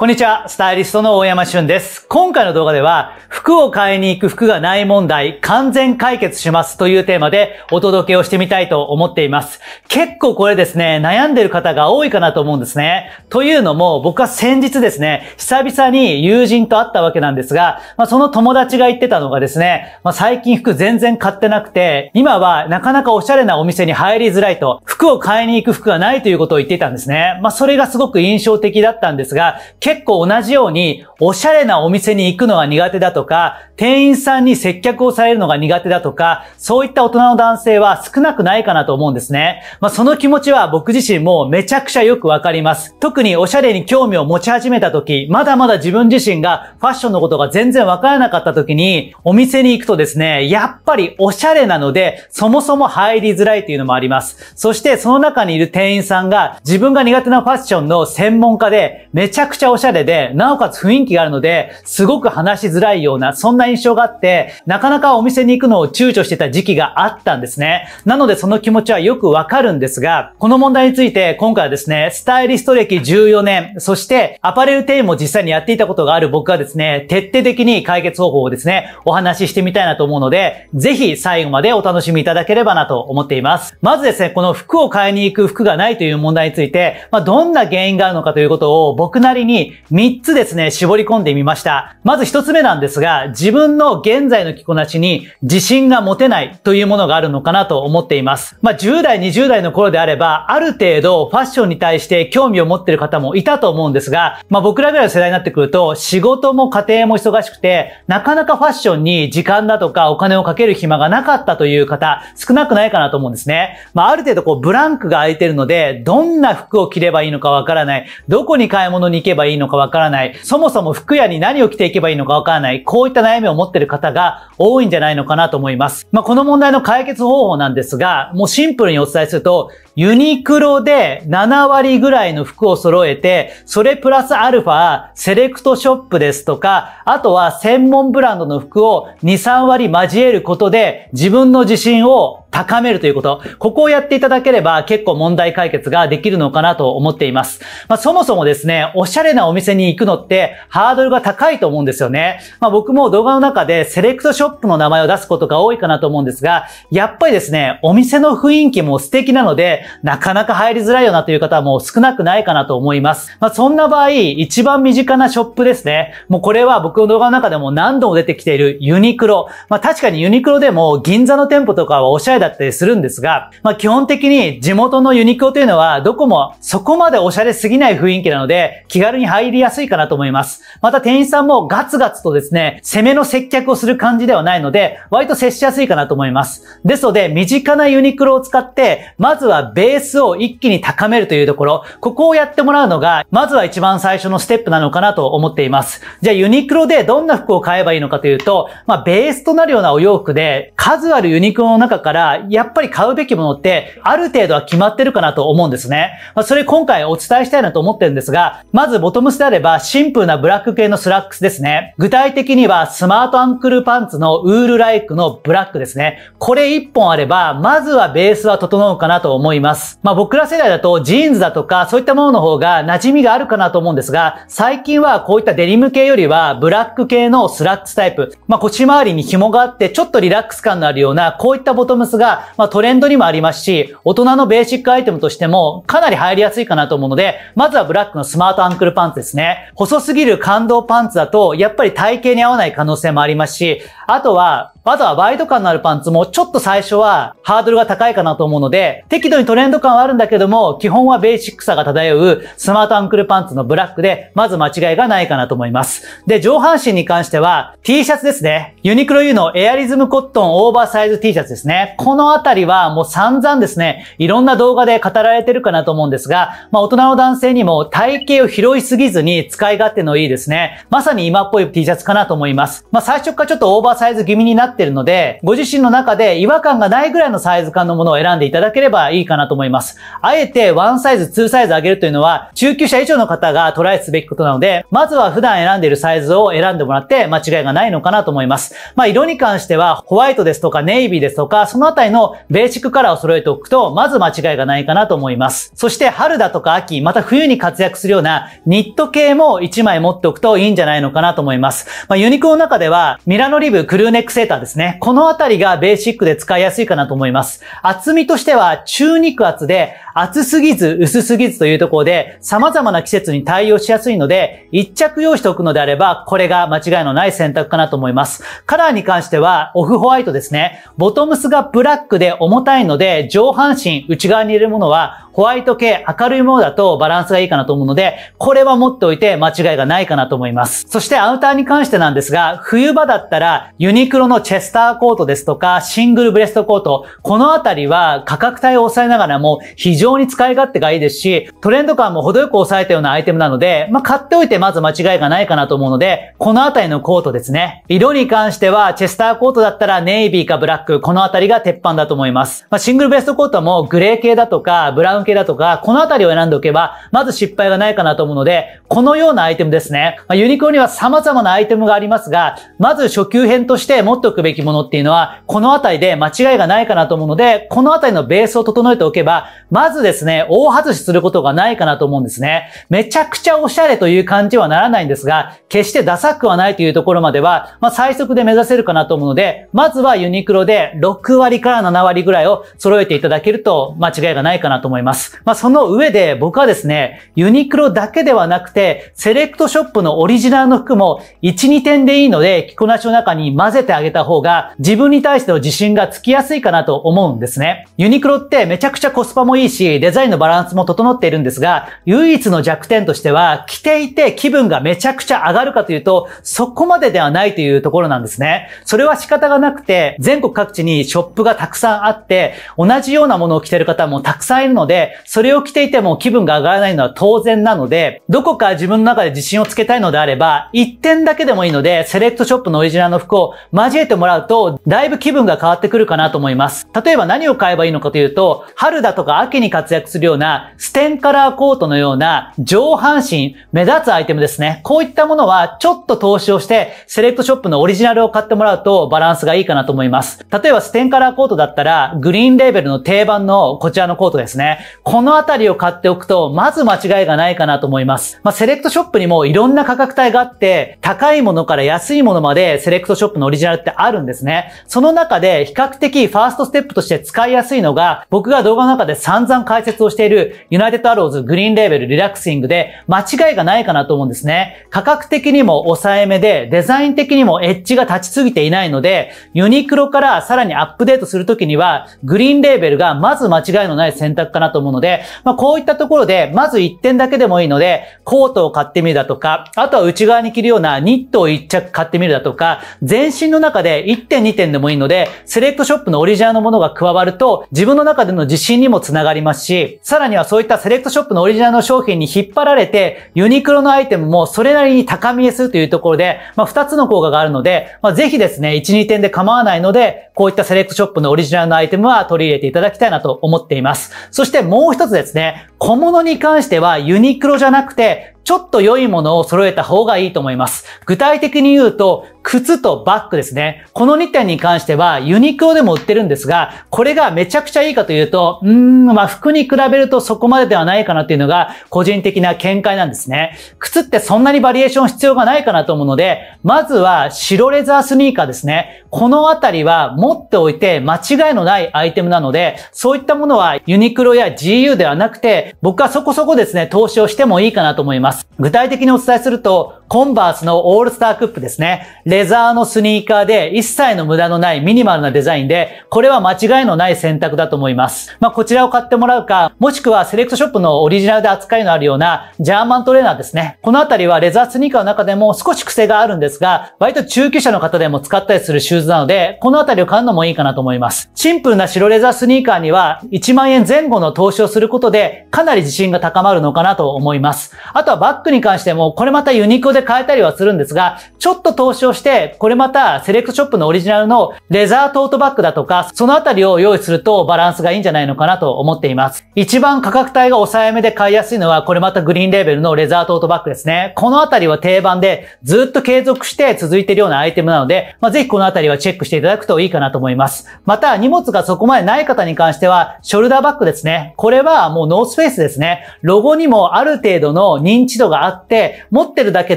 こんにちは、スタイリストの大山俊です。今回の動画では、服を買いに行く服がない問題、完全解決しますというテーマでお届けをしてみたいと思っています。結構これですね、悩んでる方が多いかなと思うんですね。というのも、僕は先日ですね、久々に友人と会ったわけなんですが、まあ、その友達が言ってたのがですね、まあ、最近服全然買ってなくて、今はなかなかおしゃれなお店に入りづらいと、服を買いに行く服がないということを言っていたんですね。まあ、それがすごく印象的だったんですが、結構同じように、おしゃれなお店に行くのが苦手だとか、店員さんに接客をされるのが苦手だとか、そういった大人の男性は少なくないかなと思うんですね。まあ、その気持ちは僕自身もめちゃくちゃよくわかります。特におしゃれに興味を持ち始めた時、まだまだ自分自身がファッションのことが全然わからなかった時に、お店に行くとですね、やっぱりおしゃれなので、そもそも入りづらいというのもあります。そして、その中にいる店員さんが、自分が苦手なファッションの専門家で、めちゃくちゃおおしゃれで、なおかつ雰囲気があるので、すごく話しづらいような、そんな印象があって、なかなかお店に行くのを躊躇してた時期があったんですね。なのでその気持ちはよくわかるんですが、この問題について今回はですね、スタイリスト歴14年、そしてアパレル店員も実際にやっていたことがある僕がですね、徹底的に解決方法をですね、お話ししてみたいなと思うので、ぜひ最後までお楽しみいただければなと思っています。まずですね、この服を買いに行く服がないという問題について、まあ、どんな原因があるのかということを僕なりに3つですね、絞り込んでみました。まず1つ目なんですが、自分の現在の着こなしに自信が持てないというものがあるのかなと思っています。まあ、10代、20代の頃であれば、ある程度ファッションに対して興味を持ってる方もいたと思うんですが、まあ、僕らぐらいの世代になってくると、仕事も家庭も忙しくて、なかなかファッションに時間だとかお金をかける暇がなかったという方、少なくないかなと思うんですね。まあ、ある程度こう、ブランクが空いてるので、どんな服を着ればいいのかわからない、どこに買い物に行けばいいのかわからない、そもそも服屋に何を着ていけばいいのかわからない、こういった悩みを持ってる方が多いんじゃないのかなと思います。まあ、この問題の解決方法なんですが、もうシンプルにお伝えすると、ユニクロで7割ぐらいの服を揃えて、それプラスアルファ、セレクトショップですとか、あとは専門ブランドの服を2、3割交えることで、自分の自信を高めるということ。ここをやっていただければ結構問題解決ができるのかなと思っています。まあそもそもですね、おしゃれなお店に行くのってハードルが高いと思うんですよね。まあ僕も動画の中でセレクトショップの名前を出すことが多いかなと思うんですが、やっぱりですね、お店の雰囲気も素敵なので、なかなか入りづらいよなという方はもう少なくないかなと思います。まあ、そんな場合、一番身近なショップですね。もうこれは僕の動画の中でも何度も出てきているユニクロ。まあ、確かにユニクロでも銀座の店舗とかはおしゃれだったりするんですが、まあ、基本的に地元のユニクロというのはどこもそこまでおしゃれすぎない雰囲気なので、気軽に入りやすいかなと思います。また店員さんもガツガツとですね、攻めの接客をする感じではないので、割と接しやすいかなと思います。ですので、身近なユニクロを使って、まずはベースを一気に高めるというところ、ここをやってもらうのが、まずは一番最初のステップなのかなと思っています。じゃあユニクロでどんな服を買えばいいのかというと、まあベースとなるようなお洋服で、数あるユニクロの中から、やっぱり買うべきものって、ある程度は決まってるかなと思うんですね。まあ、それ今回お伝えしたいなと思ってるんですが、まずボトムスであれば、シンプルなブラック系のスラックスですね。具体的には、スマートアンクルパンツのウールライクのブラックですね。これ一本あれば、まずはベースは整うかなと思います。ます。まあ僕ら世代だとジーンズだとかそういったものの方が馴染みがあるかなと思うんですが、最近はこういったデニム系よりはブラック系のスラックスタイプ、まあ腰回りに紐があってちょっとリラックス感のあるようなこういったボトムスが、まあ、トレンドにもありますし、大人のベーシックアイテムとしてもかなり入りやすいかなと思うので、まずはブラックのスマートアンクルパンツですね。細すぎる感動パンツだとやっぱり体型に合わない可能性もありますし、あとは、まずはワイド感のあるパンツもちょっと最初はハードルが高いかなと思うので、適度にトレンド感はあるんだけども、基本はベーシックさが漂うスマートアンクルパンツのブラックで、まず間違いがないかなと思います。で、上半身に関しては T シャツですね。ユニクロ U のエアリズムコットンオーバーサイズ T シャツですね。このあたりはもう散々ですね、いろんな動画で語られてるかなと思うんですが、まあ大人の男性にも体型を拾いすぎずに使い勝手のいいですね。まさに今っぽい T シャツかなと思います。まあ最初からちょっとオーバーサイズ気味になってるので、ご自身の中で違和感がないぐらいのサイズ感のものを選んでいただければいいかななと思います。あえてワンサイズ、2サイズ上げるというのは、中級者以上の方がトライすべきことなので、まずは普段選んでいるサイズを選んでもらって間違いがないのかなと思います。まあ、色に関しては、ホワイトですとかネイビーですとか、そのあたりのベーシックカラーを揃えておくと、まず間違いがないかなと思います。そして、春だとか秋、また冬に活躍するようなニット系も1枚持っておくといいんじゃないのかなと思います。まあ、ユニクロの中では、ミラノリブ、クルーネックセーターですね。このあたりがベーシックで使いやすいかなと思います。厚みとしては、中2肉厚で、厚すぎず薄すぎずというところで、様々な季節に対応しやすいので、一着用意しておくのであれば、これが間違いのない選択かなと思います。カラーに関しては、オフホワイトですね。ボトムスがブラックで重たいので、上半身内側に入れるものは、ホワイト系、明るいものだとバランスがいいかなと思うので、これは持っておいて間違いがないかなと思います。そしてアウターに関してなんですが、冬場だったらユニクロのチェスターコートですとか、シングルブレストコート、このあたりは価格帯を抑えながらも非常に使い勝手がいいですし、トレンド感も程よく抑えたようなアイテムなので、まあ、買っておいてまず間違いがないかなと思うので、このあたりのコートですね。色に関しては、チェスターコートだったらネイビーかブラック、このあたりが鉄板だと思います。まあ、シングルベストコートもグレー系だとか、ブラウン系だとか、このあたりを選んでおけば、まず失敗がないかなと思うので、このようなアイテムですね。まあ、ユニクロには様々なアイテムがありますが、まず初級編として持っておくべきものっていうのは、このあたりで間違いがないかなと思うので、このあたりのベースを整えておけば、まずですね、大外しすることがないかなと思うんですね。めちゃくちゃおしゃれという感じはならないんですが、決してダサくはないというところまでは、まあ、最速で目指せるかなと思うので、まずはユニクロで6割から7割ぐらいを揃えていただけると間違いがないかなと思います。。まあ、その上で僕はですね、ユニクロだけではなくて、セレクトショップのオリジナルの服も1、2点でいいので、着こなしの中に混ぜてあげた方が、自分に対しての自信がつきやすいかなと思うんですね。ユニクロってめちゃくちゃコスパもいいし、デザインのバランスも整っているんですが、唯一の弱点としては、着ていて気分がめちゃくちゃ上がるかというと、そこまでではないというところなんですね。それは仕方がなくて、全国各地にショップがたくさんあって、同じようなものを着てる方もたくさんいるので、で、それを着ていても気分が上がらないのは当然なので、どこか自分の中で自信をつけたいのであれば、1点だけでもいいので、セレクトショップのオリジナルの服を交えてもらうと、だいぶ気分が変わってくるかなと思います。例えば何を買えばいいのかというと、春だとか秋に活躍するような、ステンカラーコートのような、上半身、目立つアイテムですね。こういったものは、ちょっと投資をして、セレクトショップのオリジナルを買ってもらうと、バランスがいいかなと思います。例えば、ステンカラーコートだったら、グリーンレーベルの定番のこちらのコートですね。このあたりを買っておくと、まず間違いがないかなと思います。まあ、セレクトショップにもいろんな価格帯があって、高いものから安いものまでセレクトショップのオリジナルってあるんですね。その中で比較的ファーストステップとして使いやすいのが、僕が動画の中で散々解説をしている、ユナイテッドアローズグリーンレーベルリラクシングで、間違いがないかなと思うんですね。価格的にも抑えめで、デザイン的にもエッジが立ちすぎていないので、ユニクロからさらにアップデートするときには、グリーンレーベルがまず間違いのない選択かなとと思うので、まあ、こういったところで、まず1点だけでもいいので、コートを買ってみるだとか、あとは内側に着るようなニットを1着買ってみるだとか、全身の中で1点2点でもいいので、セレクトショップのオリジナルのものが加わると、自分の中での自信にもつながりますし、さらにはそういったセレクトショップのオリジナルの商品に引っ張られて、ユニクロのアイテムもそれなりに高見えするというところで、まあ、2つの効果があるので、まあ、ぜひですね、1、2点で構わないので、こういったセレクトショップのオリジナルのアイテムは取り入れていただきたいなと思っています。そしてもう一つですね、小物に関してはユニクロじゃなくて、ちょっと良いものを揃えた方がいいと思います。具体的に言うと、靴とバッグですね。この2点に関してはユニクロでも売ってるんですが、これがめちゃくちゃいいかというと、うーん、まあ服に比べるとそこまでではないかなっていうのが個人的な見解なんですね。靴ってそんなにバリエーション必要がないかなと思うので、まずは白レザースニーカーですね。このあたりは持っておいて間違いのないアイテムなので、そういったものはユニクロや GU ではなくて、僕はそこそこですね、投資をしてもいいかなと思います。。具体的にお伝えすると、コンバースのオールスタークップですね。レザーのスニーカーで一切の無駄のないミニマルなデザインで、これは間違いのない選択だと思います。まあ、こちらを買ってもらうか、もしくはセレクトショップのオリジナルで扱いのあるようなジャーマントレーナーですね。このあたりはレザースニーカーの中でも少し癖があるんですが、割と中級者の方でも使ったりするシューズなので、このあたりを買うのもいいかなと思います。シンプルな白レザースニーカーには1万円前後の投資をすることで、かなり自信が高まるのかなと思います。あとはバッグに関しても、これまたユニクロで買えたりはするんですが、ちょっと投資をして、これまたセレクトショップのオリジナルのレザートートバッグだとか、そのあたりを用意するとバランスがいいんじゃないのかなと思っています。一番価格帯が抑えめで買いやすいのは、これまたグリーンレーベルのレザートートバッグですね。このあたりは定番で、ずっと継続して続いているようなアイテムなので、まあ、ぜひこのあたりはチェックしていただくといいかなと思います。また、荷物がそこまでない方に関しては、ショルダーバッグですね。これはもうノースフェイスですね。ロゴにもある程度の認知知度があって、持ってるだけ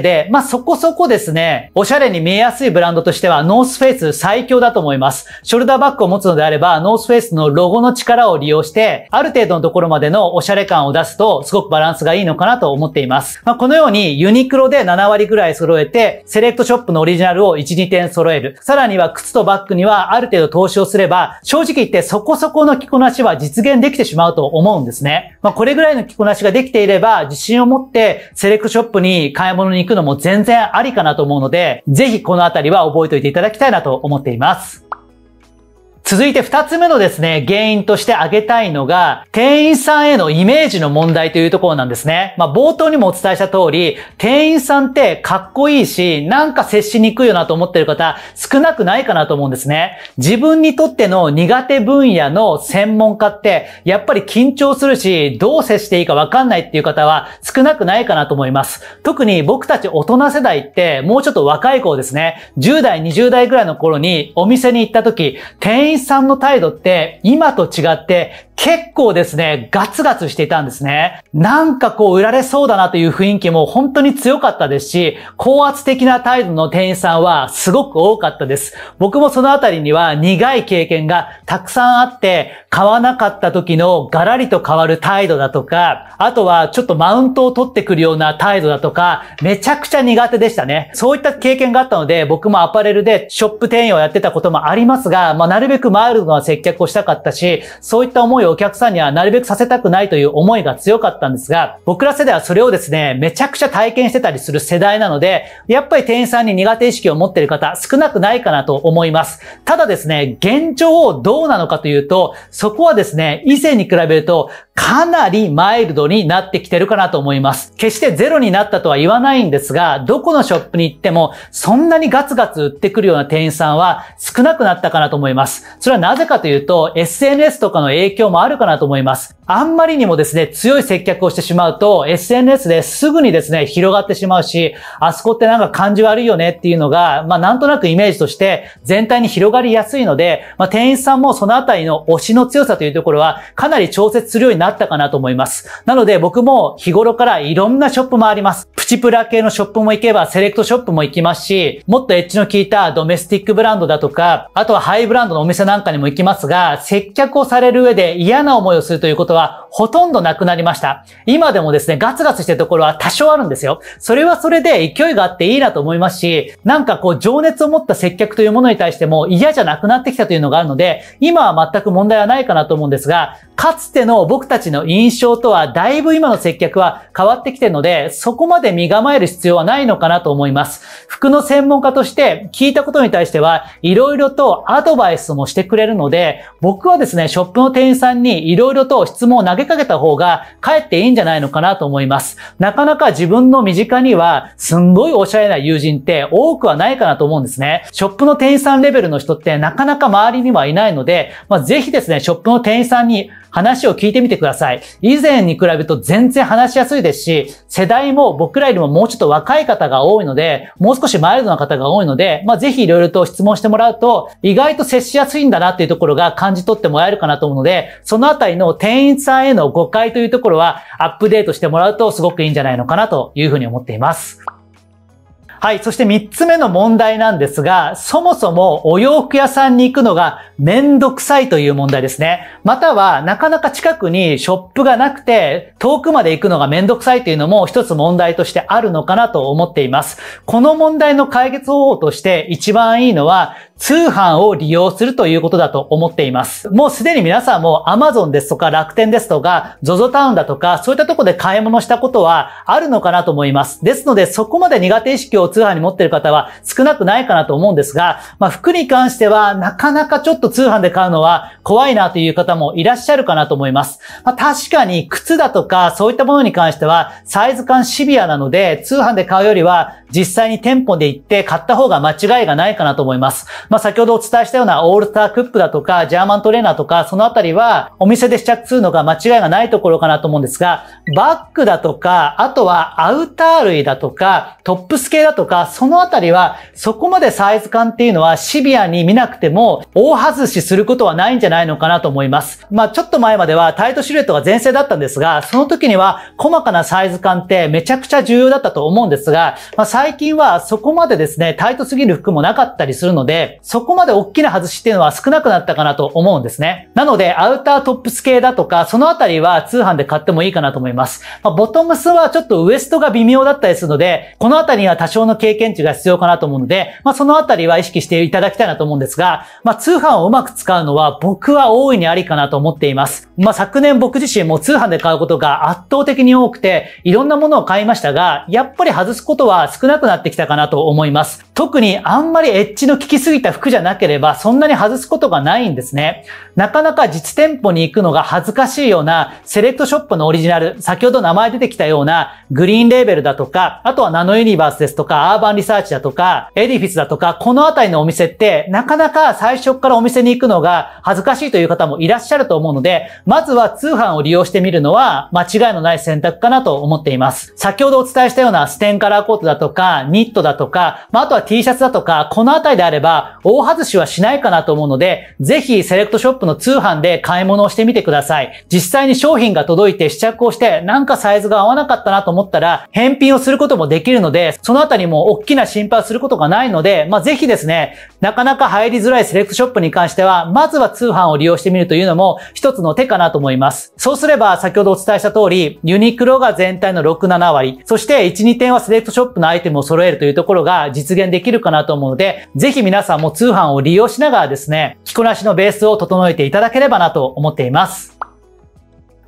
で、まあ、そこそこですね、おしゃれに見えやすいブランドとしては、ノースフェイス最強だと思います。ショルダーバッグを持つのであれば、ノースフェイスのロゴの力を利用して、ある程度のところまでのおしゃれ感を出すと、すごくバランスがいいのかなと思っています。まあ、このように、ユニクロで7割ぐらい揃えて、セレクトショップのオリジナルを1、2点揃える。さらには、靴とバッグには、ある程度投資をすれば、正直言ってそこそこの着こなしは実現できてしまうと思うんですね。まあ、これぐらいの着こなしができていれば、自信を持って、セレクトショップに買い物に行くのも全然ありかなと思うので、ぜひこのあたりは覚えておいていただきたいなと思っています。続いて2つ目のですね、原因として挙げたいのが、店員さんへのイメージの問題というところなんですね。まあ、冒頭にもお伝えした通り、店員さんってかっこいいし、なんか接しにくいよなと思ってる方、少なくないかなと思うんですね。自分にとっての苦手分野の専門家って、やっぱり緊張するし、どう接していいかわかんないっていう方は少なくないかなと思います。特に僕たち大人世代って、もうちょっと若い子ですね、10代、20代ぐらいの頃にお店に行った時、店員さんの態度って今と違って結構ですね、ガツガツしていたんですね。なんかこう、売られそうだなという雰囲気も本当に強かったですし、高圧的な態度の店員さんはすごく多かったです。僕もそのあたりには苦い経験がたくさんあって、買わなかった時のガラリと変わる態度だとか、あとはちょっとマウントを取ってくるような態度だとか、めちゃくちゃ苦手でしたね。そういった経験があったので、僕もアパレルでショップ店員をやってたこともありますが、まあ、なるべくマイルドな接客をしたかったし、そういった思いいお客さんにはなるべくさせたくないという思いが強かったんですが、僕ら世代はそれをですね、めちゃくちゃ体験してたりする世代なので、やっぱり店員さんに苦手意識を持っている方少なくないかなと思います。ただですね、現状をどうなのかというと、そこはですね、以前に比べるとかなりマイルドになってきてるかなと思います。決してゼロになったとは言わないんですが、どこのショップに行ってもそんなにガツガツ売ってくるような店員さんは少なくなったかなと思います。それはなぜかというと、SNS とかの影響もあるかなと思います。あんまりにもですね、強い接客をしてしまうと、SNS ですぐにですね、広がってしまうし、あそこってなんか感じ悪いよねっていうのが、まあなんとなくイメージとして全体に広がりやすいので、まあ店員さんもそのあたりの推しの強さというところは、かなり調節するようになったかなと思います。なので僕も日頃からいろんなショップもあります。プチプラ系のショップも行けば、セレクトショップも行きますし、もっとエッジの効いたドメスティックブランドだとか、あとはハイブランドのお店なんかにも行きますが、接客をされる上で嫌な思いをするということはほとんどなくなりました。今でもですね、ガツガツしてるところは多少あるんですよ。それはそれで勢いがあっていいなと思いますし、なんかこう情熱を持った接客というものに対しても嫌じゃなくなってきたというのがあるので、今は全く問題はないかなと思うんですが、かつての僕たちの印象とはだいぶ今の接客は変わってきてるので、そこまで身構える必要はないのかなと思います。服の専門家として聞いたことに対しては、色々とアドバイスもしてくれるので、僕はですね、ショップの店員さんんに色々と質問を投げかけた方がかえっていいんじゃないのかなと思います。なかなか自分の身近にはすんごいおしゃれな友人って多くはないかなと思うんですね。ショップの店員さんレベルの人ってなかなか周りにはいないので、まあ、ぜひですね、ショップの店員さんに話を聞いてみてください。以前に比べると全然話しやすいですし、世代も僕らよりももうちょっと若い方が多いので、もう少しマイルドな方が多いので、まあ、ぜひ色々と質問してもらうと、意外と接しやすいんだなっていうところが感じ取ってもらえるかなと思うので、そのあたりの店員さんへの誤解というところは、アップデートしてもらうとすごくいいんじゃないのかなというふうに思っています。はい。そして3つ目の問題なんですが、そもそもお洋服屋さんに行くのがめんどくさいという問題ですね。または、なかなか近くにショップがなくて、遠くまで行くのがめんどくさいというのも一つ問題としてあるのかなと思っています。この問題の解決方法として一番いいのは、通販を利用するということだと思っています。もうすでに皆さんも Amazon ですとか楽天ですとか ZOZO タウンだとかそういったとこで買い物したことはあるのかなと思います。ですのでそこまで苦手意識を通販に持っている方は少なくないかなと思うんですが、まあ服に関してはなかなかちょっと通販で買うのは怖いなという方もいらっしゃるかなと思います。まあ確かに靴だとかそういったものに関してはサイズ感シビアなので通販で買うよりは実際に店舗で行って買った方が間違いがないかなと思います。まあ、先ほどお伝えしたようなオールスタークップだとか、ジャーマントレーナーとか、そのあたりは、お店で試着するのが間違いがないところかなと思うんですが、バッグだとか、あとはアウター類だとか、トップス系だとか、そのあたりは、そこまでサイズ感っていうのはシビアに見なくても、大外しすることはないんじゃないのかなと思います。まあ、ちょっと前まではタイトシルエットが前世だったんですが、その時には細かなサイズ感ってめちゃくちゃ重要だったと思うんですが、まあ、最近はそこまでですね、タイトすぎる服もなかったりするので、そこまで大きな外しっていうのは少なくなったかなと思うんですね。なので、アウタートップス系だとか、そのあたりは通販で買ってもいいかなと思います。まあ、ボトムスはちょっとウエストが微妙だったりするので、このあたりには多少の経験値が必要かなと思うので、まあ、そのあたりは意識していただきたいなと思うんですが、まあ、通販をうまく使うのは僕は大いにありかなと思っています。まあ、昨年僕自身も通販で買うことが圧倒的に多くて、いろんなものを買いましたが、やっぱり外すことは少なくなってきたかなと思います。特にあんまりエッジの効きすぎた服じゃなければそんなに外すことがないんですね。なかなか実店舗に行くのが恥ずかしいようなセレクトショップのオリジナル、先ほど名前出てきたようなグリーンレーベルだとか、あとはナノユニバースですとか、アーバンリサーチだとか、エディフィスだとか、このあたりのお店ってなかなか最初からお店に行くのが恥ずかしいという方もいらっしゃると思うので、まずは通販を利用してみるのは間違いのない選択かなと思っています。先ほどお伝えしたようなステンカラーコートだとか、ニットだとか、まあ、あとは T シャツだとか、このあたりであれば、大外しはしないかなと思うので、ぜひセレクトショップの通販で買い物をしてみてください。実際に商品が届いて試着をして、なんかサイズが合わなかったなと思ったら、返品をすることもできるので、そのあたりも大きな心配をすることがないので、まあ、ぜひですね、なかなか入りづらいセレクトショップに関しては、まずは通販を利用してみるというのも一つの手かなと思います。そうすれば、先ほどお伝えした通り、ユニクロが全体の6、7割、そして1、2点はセレクトショップのアイテムを揃えるというところが実現できるかなと思うので、ぜひ皆さんも通販を利用しながらですね、着こなしのベースを整えていただければなと思っています。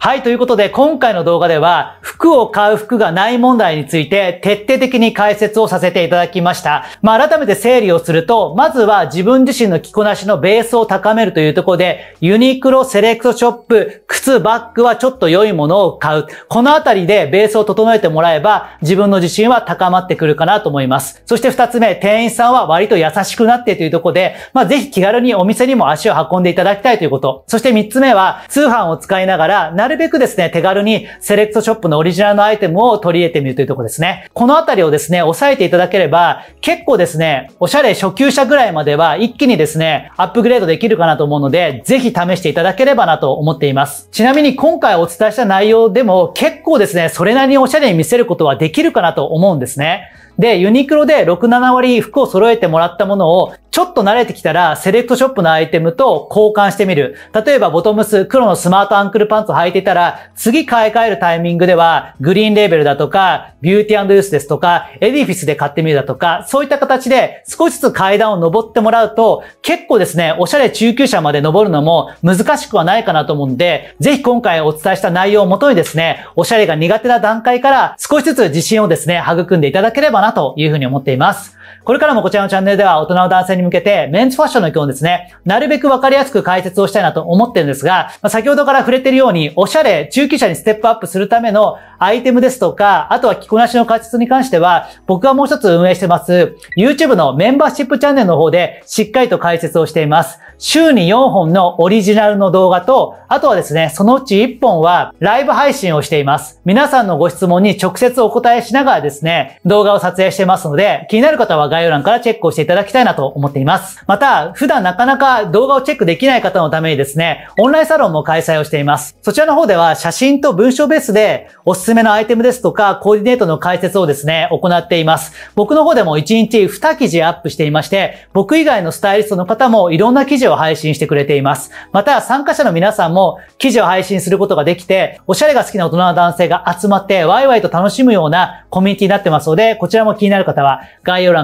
はい、ということで今回の動画では服を買う服がない問題について徹底的に解説をさせていただきました。まあ改めて整理をすると、まずは自分自身の着こなしのベースを高めるというところで、ユニクロセレクトショップ、靴、バッグはちょっと良いものを買う。このあたりでベースを整えてもらえば自分の自信は高まってくるかなと思います。そして二つ目、店員さんは割と優しくなってというところで、まあぜひ気軽にお店にも足を運んでいただきたいということ。そして三つ目は通販を使いながら、なるるべくですね、手軽にセレクトショップのオリジナルのアイテムを取り入れてみるというところですね。このあたりをですね、押さえていただければ、結構ですね、おしゃれ初級者ぐらいまでは一気にですね、アップグレードできるかなと思うので、ぜひ試していただければなと思っています。ちなみに今回お伝えした内容でも結構ですね、それなりにおしゃれに見せることはできるかなと思うんですね。で、ユニクロで6、7割服を揃えてもらったものを、ちょっと慣れてきたら、セレクトショップのアイテムと交換してみる。例えば、ボトムス、黒のスマートアンクルパンツを履いていたら、次買い替えるタイミングでは、グリーンレーベルだとか、ビューティーユースですとか、エディフィスで買ってみるだとか、そういった形で少しずつ階段を登ってもらうと、結構ですね、おしゃれ中級者まで登るのも難しくはないかなと思うんで、ぜひ今回お伝えした内容をもとにですね、おしゃれが苦手な段階から少しずつ自信をですね、育んでいただければなというふうに思っています。これからもこちらのチャンネルでは大人の男性に向けてメンズファッションの基本ですね、なるべくわかりやすく解説をしたいなと思ってるんですが、まあ、先ほどから触れてるように、おしゃれ、中級者にステップアップするためのアイテムですとか、あとは着こなしの解説に関しては、僕がもう一つ運営してます、YouTube のメンバーシップチャンネルの方でしっかりと解説をしています。週に4本のオリジナルの動画と、あとはですね、そのうち1本はライブ配信をしています。皆さんのご質問に直接お答えしながらですね、動画を撮影してますので、気になる方は方は概要欄からチェックをしていただきたいなと思っています。また、普段なかなか動画をチェックできない方のためにですね、オンラインサロンも開催をしています。そちらの方では写真と文章ベースでおすすめのアイテムですとか、コーディネートの解説をですね、行っています。僕の方でも1日2記事アップしていまして、僕以外のスタイリストの方もいろんな記事を配信してくれています。また、参加者の皆さんも記事を配信することができて、おしゃれが好きな大人の男性が集まって、ワイワイと楽しむようなコミュニティになってますので、こちらも気になる方は概要欄